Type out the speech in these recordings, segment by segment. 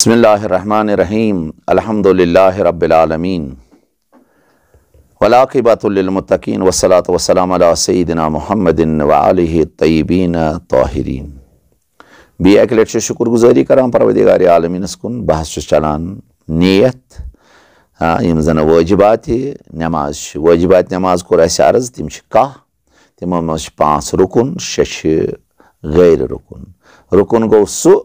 بسم الله الرحمن الرحيم الحمد لله رب العالمين والعاقبة للمتقين والصلاة والسلام على سيدنا محمد و الطيبين الطاهرين بي بی اکلیٹ شو شکر گزاری کران پروردگار عالمین اسکن بحث چلان نیت یم زن واجبات نماز واجبات نماز کو اسی عرض تم چھ کاہ تیم مش پانژھ رکن شش غیر رکن رکن گو سو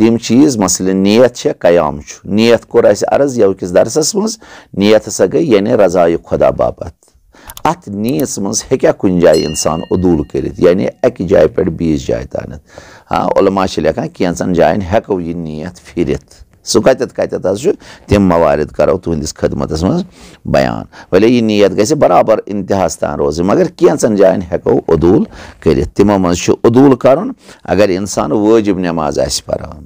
تم چیز مثل نیت چھے قیام چھو نیت کور اس عرض یو کس درسس مز نیت ہسا گئی یعنی رضای خدا بابت ات نیت مزہ کن جائیں انسان عبول کرکہ یعنی جائہ پس جائے تانے ہاں علمہ لیکن کین جائن ہکو یہ نیت پ سہت کت موارد کرو منٛز خدمت منانے یہ نیت گژھِ برابر اِنتِہاس تام روزٕنۍ مگر منٛز چھُ عدوٗل کَرُن اگر انسان واجب نماز پَران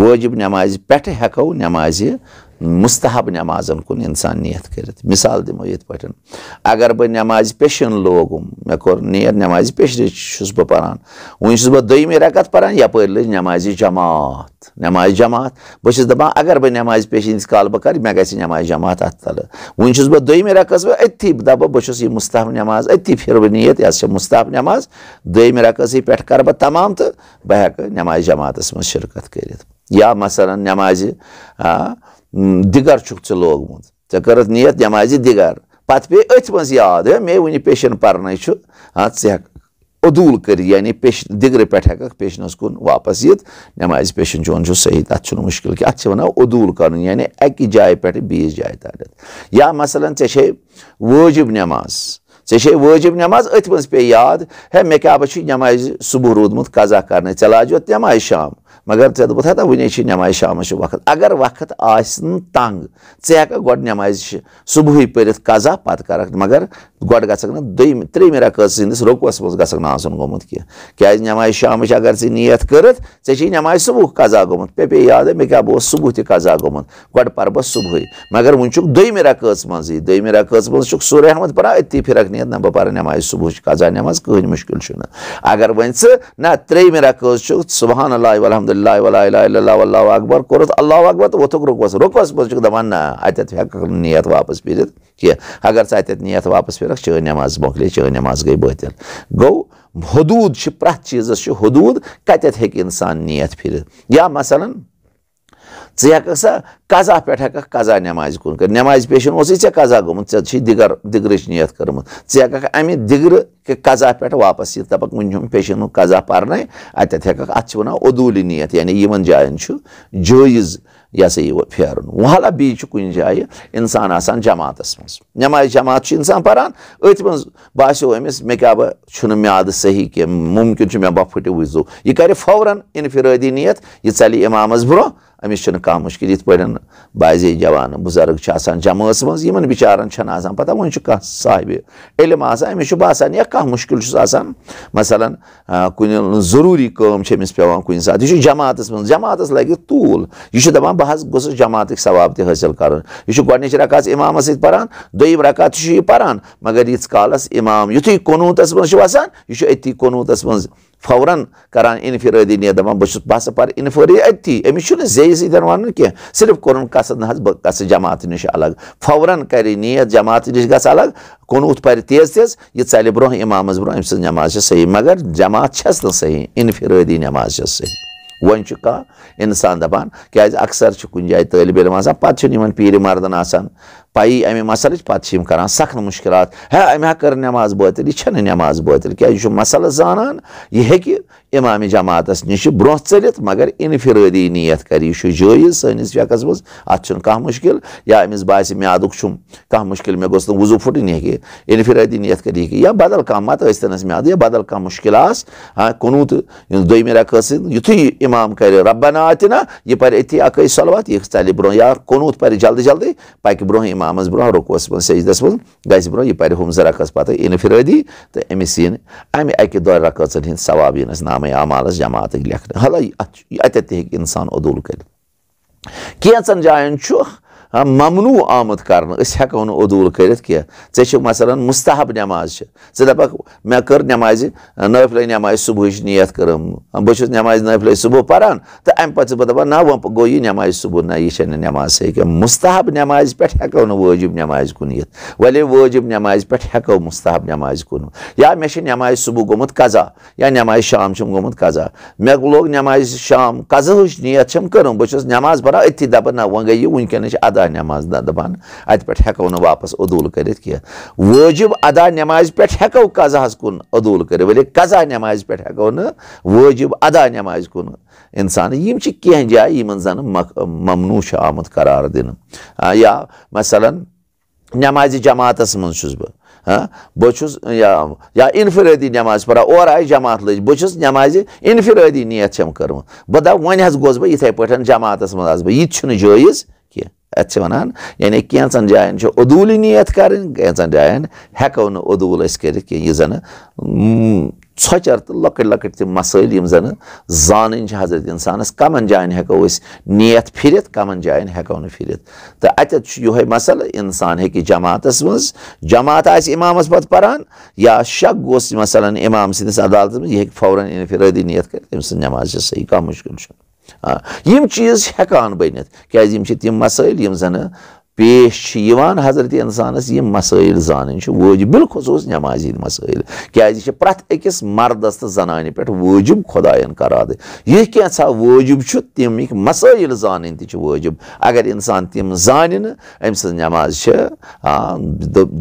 وٲجِب واجب پٮ۪ٹھٕ ہٮ۪کو نٮ۪مازِ مستحب نمازن کن انسان نیت کرت مثال دمو یت پہ اگر بہ نماز پیشن لوگم مے کور نیت نماز پیشن بہ پران ون پشری پنس بہت دقت پاپر لج نماز جماعت نماز جماعت بہ بس دبان اگر بہ نماز پیشن ہند کال بہ کر مے نماز جماعت ات تل ون بہ اتل ونس بہ دقص بتھی بہ بس یہ مستحب نماز اتھی پھر بہ نیت یہ مستحب نماز دقزی کر بہ تمام تہ بہ نماز جماعت مر شرکت یا مثلا نماز آ دگر لوگ ے نیت نماض دگر پتہ پی من یار ہے می ون پیشن پنائیں یقول کرش یعنی دگر پیشنس کن واپس یہ نماز پیشن چون صحیح تب مشکل کیدول کرک جائس جائے ترتھ یا مثلاً ے واجب نماز چی واجب نما ات می یا صبح رودمت قزا کریں چل نم شام مگر ژےٚ دوٚپُتھ ہتا وٕنی چھِ نٮ۪مازِ شامَس چھِ وقت اگر وقت آسہِ نہٕ تنٛگ ژٕ ہٮ۪کَکھ گۄڈٕ نٮ۪مازِ چھِ صُبحٕے پٔرِتھ قزا پَتہٕ کَرَکھ مگر گۄڈٕ گژھکھ نہٕ دوٚیِم ترٛیٚیِمہِ رقٲژ سٕنٛدِس رُکوَس منٛز گژھکھ نہٕ آسُن گوٚمُت کینٛہہ کیٛازِ نٮ۪مازِ شامٕچ اگر ژٕ نِیَتھ کٔرٕتھ ژےٚ چھی نٮ۪مازِ صُبح قزا گوٚمُت مےٚ پیٚیہِ یادٕے مےٚ کیٛاہ بہٕ اوسُس صُبح تہِ قزا گوٚمُت گۄڈٕ پَرٕ بہٕ صُبحٕے مگر وٕنۍ چھُکھ دوٚیمہِ رقٲژ منٛزٕے دوٚیمہِ رقٲژ منٛز چھُکھ سُر احمد پَران أتی فِرق نِتھ نہ بہٕ پَرٕ نٮ۪مازِ صُبحٕچ قزا نٮ۪ماز کٕہٕنۍ مُشکِل چھُنہٕ اگر وۄنۍ ژٕ نہ ترٛیٚیِمہِ رقٲژ چھُکھ صُبحان اللہ الحمدُ اللہ و اللہ اللہ اکبر کورت اللہ اکبر تو ووتھ رک رک دہ اتھ واپس پھر کی اگر ات نیت واپس پھر چر نماز موقع چھ نماز گئی بتل گو حدود پریت چیزس حدود کتان نیت پھر مثلاً ھے ہا زہ پہا نماز کرے نماز پیشن ضے کزا گوتھی دگر دگرچ نیت قزا پَرنَے اَتٮ۪تھ پیشن اَتھ چھِ وَنان اتھولی نیت یعنی ان جائن چھُ یہ جایہِ اِنسان بیچ جائیں انسان نٮ۪مازِ جماعت مز نماز جماعت انسان پران کیٛاہ بہٕ کیا میاد صحیح کی ممکن مٹو وجوہ یہ کر فوراً اِنفِرٲدی نیت یہ ژَلہِ اِمامَس برونٛہہ أمس امس مشکل یا بازی جان بزرگ جماعت منگ بچارن پتہ ونچ کاحب علم آسان باسان کھانا آسان مثلاً کن ضروری کامس پی سات یہ جماعت مز جماعت لگی تل یہ داپان بہت گوس جماعت ثواب تاصل کر گچ ریکاس امام سر پیم ریکاش پران مگر یت کالس امام یتھی قنوتس مزا یہ قونوت م فوراً فورن کر انفردی نیت دان بس بہ سر انفوری اتھی امس سن کی صرف کور قصد نہ بہت جماعت نش الگ فوراً کر نیت جماعت نش گل کن او پی تیز تیز یہ ٹل بروہ امام برو ام نماز سے صحیح مگر جماعت صحیح انفردی نماز صحیح ون انسان دپان کچھ کچھ طلب علم پہ ان پیر مردن پایی امی مسئلہ پی ام کران سخن مشکلات ہے امی ہے کر نماز باطل یہ نماز باطل کیا مسئلہ زانان یہ ہے کہ امام جماعت نش برہ مگر انفرادی نیت کر جائز ساس شکس مزہ مشکل یا امس باس میادم کشکل مزو پھٹ انفرادی نیت کر بدل کم مت ینس میاد یا بدل کشکل آس ہاں قنوت دکھا سی امام کری رب بن تہ یہ پہ اتھی اکی سلوات یہ یا بروت پہ جلدی جلدی پک برمام رکوس برح رکس سعیدس برو یہ پہ ہم زرق پتہ یِن تو امس دۄیہِ اکہ دق ثواب انس نام عمالس جماعت ہیٚکہِ ح حال کٔرِتھ کینٛژن کرین جائن ہاں، ممنوع آمت کرنا اس ہیکو نو عدول کرت چھ مثلا مستحب نماز چھ دپا مے کر نماز نفل نماز صبح نیت کرم بس نماز نفل صبح پران ام نا گو پہ نماز صبح نیچے نماز ہے کہ مستحب نماز پٹھ ہیکو نو واجب نماز کن واجب نماز پٹھ ہیکو مستحب نماز یا مے چھ نماز صبح گومت قضا یا نماز شام گومت قضا مے لوگ نماز شام قضا ہش قز نیتم کم بس نماز پہان اتھی داپ گئی وی ادا ادا نماز نہ دپان دبان پہ ہو نکل واپس عدول کرت کی واجب ادا نماز پہ ہو کن عدول کر ولی قزا نماز پہ پیو واجب ادا نماز کن انسان یم کن جائے زن ممنوع آمت قرار دن یا مثلا نماز ہاں، جماعت مزہ یا انفردی نماز پھر اور آئی جماعت لج بس نماز نیت انفردی نیتم کریں حس بتھ پا جماعت مزے جائز अच्छे बनान यानी कें सन जायन जो अदूल ही नियत करें कें सन जायन हेको ना अदूल अस कर जन छोचर तो लकट लकट तम मसल यम जन जान हजरत इंसानस कमन जान हेको नियत फिर कमन जान हेको फिर तो अत यह मसल इंसान हे जमात मज जमात आमाम पे पान या शक गोस मसलन इमाम सदलत मे यह फौरन इनफरादी नियत कर तम नमाज सही कह मुश्किल چیز ہنتھ کم مسلم پیشیوان حضرت انسانس یِم مسٲیِل زانٕنۍ چھِ وٲجِب بالخصوٗص نٮ۪مازِ ہِنٛدۍ مسٲیِل کیٛازِ یہِ چھِ پرٛٮ۪تھ أکِس مردس تہٕ زنانہِ پٮ۪ٹھ وٲجِب خۄدایَن قرارٕ یہِ کینٛژھا وٲجِب چھُ تَمِکۍ مسٲیِل زانٕنۍ تہِ چھِ وٲجِب اگر اِنسان تِم زانہِ نہٕ أمۍ سٕنٛز نٮ۪ماز چھِ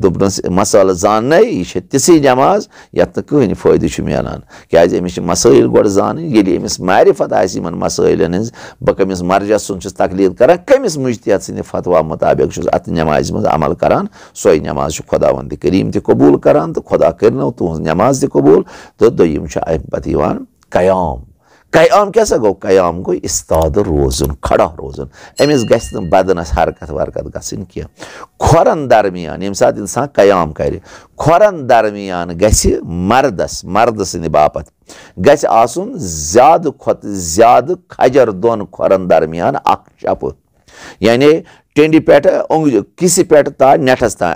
دوٚپنَس مسٲیِل زاننَے یہِ چھِ تِژھٕے نٮ۪ماز یَتھ نہٕ کٕہٕنۍ فٲیدٕ چھُ مِلان کیٛازِ أمِس چھِ مسٲیِل گۄڈٕ زانٕنۍ ییٚلہِ أمِس معرفت آسہِ یِمَن مسٲیِلَن ہِنٛز بہٕ کٔمِس مرجَس سُنٛد چھُس تقلیٖد کران کٔمِس مُجتِحت سٕنٛدِ فتوا مُطابِق خلق ات نماز مز عمل کران سو نماز خدا کریم قریم قبول کران تو خدا کرو تو نماز قبول تو دم پہ قیام قیام کیسا گو قیام گو استاد روزن کھڑا روز امس گھنسن حرکت ورکت گھنٹی کی درمیان یمہ سات اِنس قیام درمیان کر گردس مرد سند باپ گھن زیادہ زیادہ کھجر دون کرمیان اخت یعنی ٹینڈی چنڈی پیٹ اونگج کس پیٹ نٹس تائ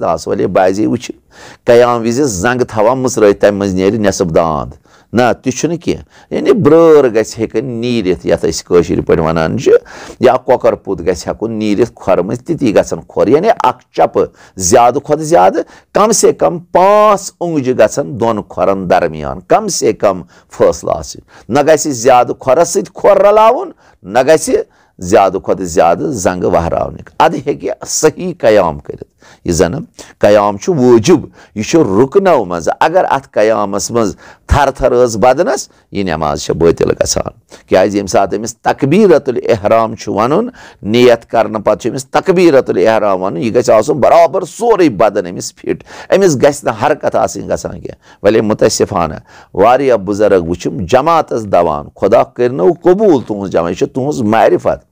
املے بازی وچ قیام وز ز زنگ تھا مترا تمہیں مز نیے نصف داند نہ تہ کی بر گن نیر وان یا کور پوت گھکن نیر کتی گی یعنی اک چپہ زیادہ کھاد کم سے کم پانچ اونج گن درمیان کم سے کم فاصلہ آ گھاد نہ نس زیادہ زیادہ زنگ وہراؤنک صحیح قیام کرت یہ زن قیام وجب یہ رکنو مز اگر ات قیامس مز تھر تھر بدنس یہ نماز سے باطل کیاز یم سات امس الاحرام الحرام ونن نیت کر پتہ تکبیرت الاحرام ون یہ آسن برابر سوری بدن امس فٹ امس نہ حرکت آسان کی ولی متاسفانہ ہانہ بزرگ وچھم جماعت دوان خدا کرنو قبول یہ تہذ معرفت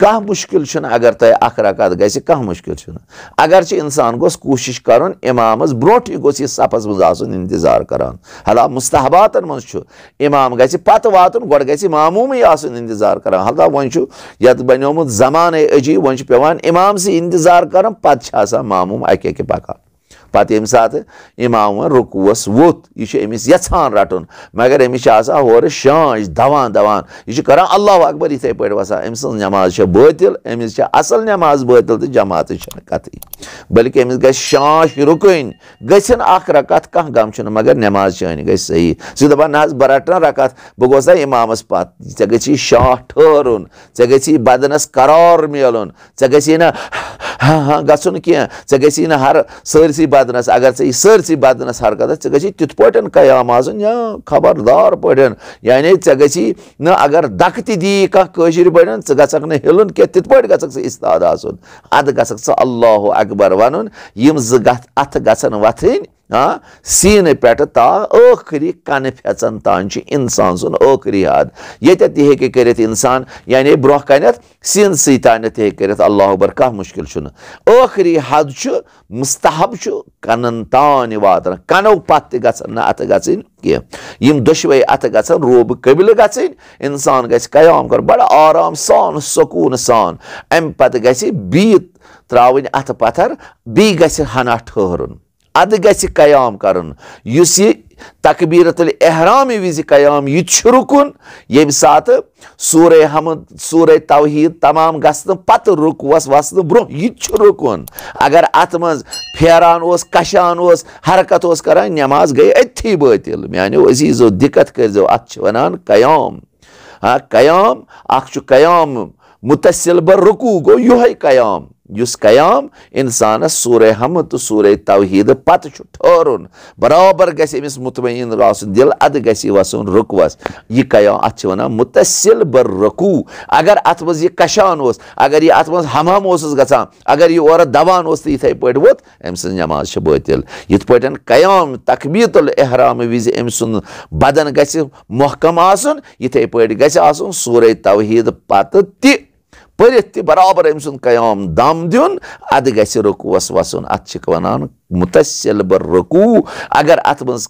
کہاں مشکل چھنا اگر تا اکھ رکات گئی سے کہاں مشکل چھنا اگر چھے انسان کو اس کوشش کرن امام اس بروٹی کو اسی سپس مزاسن انتظار کرن حالا مستحبات ان منز چھو امام گئی سے پتوات ان گوڑ گئی سے معموم ہی آسن انتظار کرن حالا وہن چھو یاد بنیومت زمان اجی وہن چھو پیوان امام سے انتظار کرن پتش آسا معموم ایک ایک پاکا پتہ یم سات امام و رکوس ووت یہ رٹن مگر امس ہانش دوا دوا یہ اللہ اکبر اتائی پی وسا ام نماز ہے باطل امس جماع باطل تو جماعت چتھائی بلکہ امس گز شانش رکن گھن رہ غمشن مگر نماز چین گی صحیح سہ بٹ نہ رکت بہ گا امامس پتہ گی شا ٹھہر یے گی بدنس قرار میل یے گی نا ہاں ہاں گھنہ یے گی نا ہر سرس بدنس اگر ی سرس بدنس حرکت یت پا قیام آن خبردار پہ یعنی یا گی نگر دکت تیش پن ھسک نکل کی تھی گست آد اللہ اکبر ون زن وتھن تا ٲخری کَنہٕ پا تانۍ کن اِنسان سُنٛد ٲخری حد ییٚتٮ۪تھ تہِ ہیٚکہِ کٔرِتھ اِنسان یعنی کَنٮ۪تھ سیٖنسٕے تانٮ۪تھ تہِ ہیٚکہِ کٔرِتھ اللہ اکبر کانٛہہ مُشکِل چھُنہٕ ٲخری حد چھُ چھُ مُستحب کَنَن واتان کَنو پَتہٕ تہِ گژھن نہٕ اَتھٕ گژھٕنۍ کینٛہہ یِم دۄشوَے اَتھٕ گژھن روبہٕ کی گژھٕنۍ اِنسان گژھِ قیام کَرُن بَڑٕ آرام سان سکون سان اَمہِ پَتہٕ گژھِ بیٚیہِ ترٛاوٕنۍ اَتھٕ پَتھر بیٚیہِ گژھِ ہنا ٹھٔہرُن اد گژھِ قیام کرُن یُس یہِ کرقبیر الحرام وِزِ قیام یہِ تہِ چھُ رُکُن ییٚمہِ ساتہٕ سور حمد سورہ توحیٖد تمام گژھنہٕ پتہٕ گسنہ پتہ برونٛہہ یہِ تہِ چھُ رُکُن اگر منٛز پھیران اوس من اوس حرکت اوس کران نٮ۪ماز کر نماز گیے اتھی باطل دِقت عزیزو دقت چھِ اتنا قیام ہاں قیام چھُ قیام متصل بر رُکوٗ گوٚو یہ قیام یس قیام انسانس سورہ حمد تو سورہ توحید پت ٹھہرن برابر گھے امس مطمئن راسن دل اد گھے وسن رکوس یہ قیام ات متصل بر رکو اگر ات مز یہ کشان اس اگر یہ ات مز ہمام اسس گسان اگر یہ اور دوان اس تو اتھے پہ ووت ام سن نماز باطل یت پہ قیام تقبیت الحرام وز ام سن بدن گھے محکم آن اتھے پہ گھے آسن سورہ توحید پتہ تہ پ برابر سن قیام دم دس رق وسن ات وقت متسل بر رکو اگر اتمنز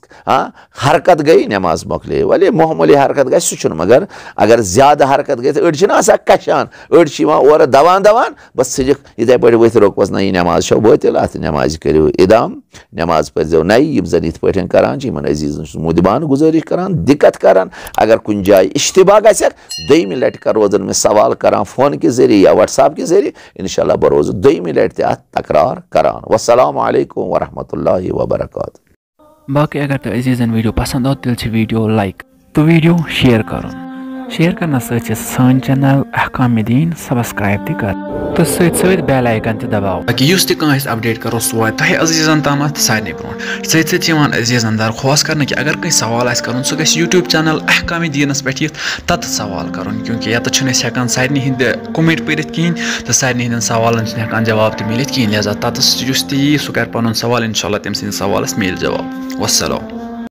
حرکت گئی نماز مکلے ولی محمولی حرکت گئی سوچن مگر اگر زیادہ حرکت گئی تو اڈشی ناسا کشان اڈشی ماں اور دوان دوان بس سجک ایدہ پیٹھ ویتی روک پس نئی نماز شو بہتی لات نماز کری ہو ادام نماز پر زیو نئی یب زنیت پیٹھن کران جی من عزیز نشو مدبان گزاری کران دکت کران اگر کن جائی اشتباہ گا سیر دی ملیٹ کا روزن میں سوال کران فون کی زیری یا وٹس اپ کی زیری انشاءاللہ بروز دی ملیٹ تیات تقرار کران والسلام علیکم علیکم رحمۃ اللہ وبرکاتہ باقی اگر تو عزیزن ویڈیو پسند آو تش ویڈیو لائک تو ویڈیو شیر کر شیئر کرنا سچ سن چینل احکام دین سبسکرائب تھی کر تو سیت سیت بیل آئیکن تھی دباو تاکہ یوس تھی کان اس اپڈیٹ کرو سوائے آئے تاہی عزیزان تامات سائنے برون سیت سیت یوان عزیزان دار خواست کرنے کہ اگر کئی سوال آئیس کرن سو گیس یوٹیوب چینل احکام دین اس پیٹھی تت سوال کرن کیونکہ یا تو چھنے سیکن سائنے ہند کمیٹ پیرت کین تو سائنے ہند سوال انچنے حکان جواب تی ملیت کین لہذا تت سیت سیت سو کر پانون سوال انشاءاللہ تیم سین سوال اس میل جواب والسلام